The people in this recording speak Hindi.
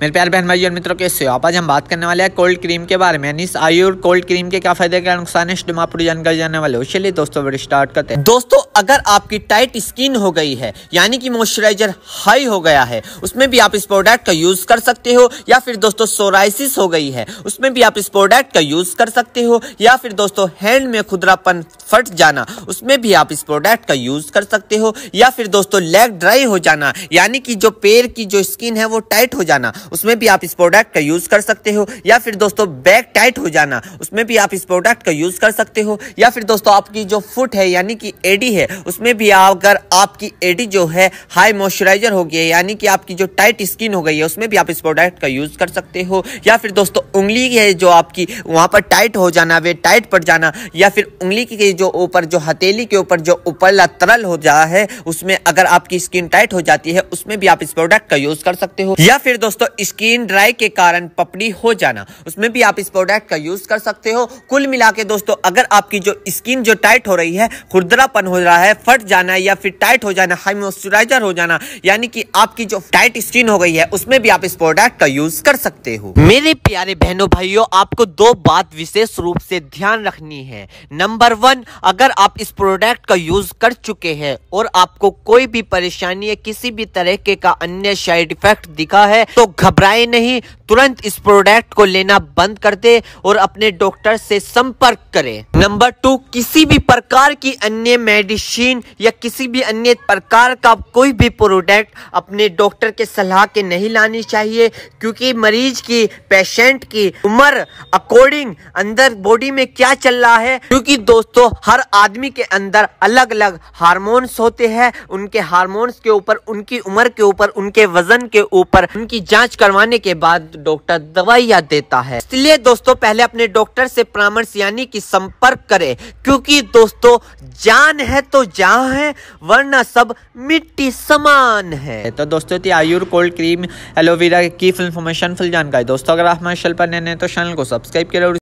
मेरे प्यार बहन भाई और मित्रों कैसे हो आप आज हम बात करने वाले हैं कोल्ड क्रीम के बारे में यानी इस आयुर कोल्ड क्रीम के क्या फायदे क्या नुकसान है इसमें पूरी जानकारी जाने वाले हो चलिए दोस्तों वीडियो स्टार्ट करते हैं दोस्तों अगर आपकी टाइट स्किन हो गई है यानी कि मॉइस्चराइजर हाई हो गया है उसमें भी आप इस प्रोडक्ट का यूज कर सकते हो या फिर दोस्तों सोराइसिस हो गई है उसमें भी आप इस प्रोडक्ट का यूज कर सकते हो या फिर दोस्तों हैंड में खुदरापन फट जाना उसमें भी आप इस प्रोडक्ट का यूज कर सकते हो या फिर दोस्तों लेग ड्राई हो जाना यानी कि जो पेड़ की जो स्किन है वो टाइट हो जाना उसमें भी आप इस प्रोडक्ट का यूज़ कर सकते हो या फिर दोस्तों बैक टाइट हो जाना उसमें भी आप इस प्रोडक्ट का यूज़ कर सकते हो या फिर दोस्तों आपकी जो फुट है यानी कि एडी है उसमें भी अगर आपकी एडी जो है हाई मॉइस्चराइजर हो गई है यानी कि आपकी जो टाइट स्किन हो गई है उसमें भी आप इस प्रोडक्ट का यूज़ कर सकते हो या फिर दोस्तों उंगली है जो आपकी वहाँ पर टाइट हो जाना वे टाइट पड़ जाना या फिर उंगली की जो ऊपर जो हथेली के ऊपर जो ऊपरला तरल हो जा है उसमें अगर आपकी स्किन टाइट हो जाती है उसमें भी आप इस प्रोडक्ट का यूज़ कर सकते हो या फिर दोस्तों स्किन ड्राई के कारण पपड़ी हो जाना उसमें भी आप इस प्रोडक्ट का यूज़ कर सकते हो कुल मिला के दोस्तों अगर आपकी जो स्किन जो टाइट हो रही है खुरदरापन हो रहा है फट जाना या फिर टाइट हो जाना हाई मॉइस्चराइजर हो जाना यानी कि आपकी जो टाइट स्किन हो गई है उसमें भी आप इस प्रोडक्ट का यूज़ कर सकते हो मेरे प्यारे बहनों भाइयों आपको दो बात विशेष रूप से ध्यान रखनी है नंबर वन अगर आप इस प्रोडक्ट का यूज़ कर चुके हैं और आपको कोई भी परेशानी या किसी भी तरीके का अन्य साइड इफेक्ट दिखा है तो घबराए नहीं तुरंत इस प्रोडक्ट को लेना बंद कर दे और अपने डॉक्टर से संपर्क करें नंबर टू किसी भी प्रकार की अन्य मेडिसिन या किसी भी अन्य प्रकार का कोई भी प्रोडक्ट अपने डॉक्टर के सलाह के नहीं लानी चाहिए क्योंकि मरीज की पेशेंट की उम्र अकॉर्डिंग अंदर बॉडी में क्या चल रहा है क्योंकि दोस्तों हर आदमी के अंदर अलग अलग हारमोन्स होते हैं उनके हारमोन्स के ऊपर उनकी उम्र के ऊपर उनके वजन के ऊपर उनकी जाँच जांच करवाने के बाद डॉक्टर दवाइयाँ देता है इसलिए दोस्तों पहले अपने डॉक्टर से परामर्श यानी कि संपर्क करें क्योंकि दोस्तों जान है तो जहाँ है वरना सब मिट्टी समान है तो दोस्तों थी आयुर कोल्ड क्रीम एलोवेरा की फुल इन्फॉर्मेशन फुल जानकारी दोस्तों अगर आप हमारे चैनल पर नए तो चैनल को सब्सक्राइब करें